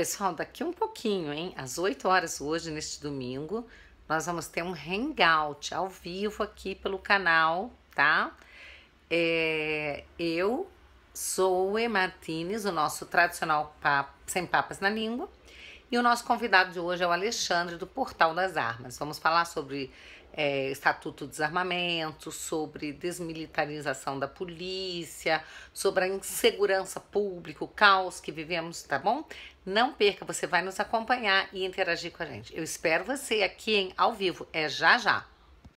Pessoal, daqui um pouquinho, hein? Às 8 horas hoje, neste domingo, nós vamos ter um hangout ao vivo aqui pelo canal, tá? É, eu, E. Martínez, o nosso tradicional papo, sem papas na língua, e o nosso convidado de hoje é o Alexandre, do Portal das Armas. Vamos falar sobre é, Estatuto do Desarmamento, sobre desmilitarização da polícia, sobre a insegurança pública, o caos que vivemos, tá bom? Não perca, você vai nos acompanhar e interagir com a gente. Eu espero você aqui em ao vivo, é já já.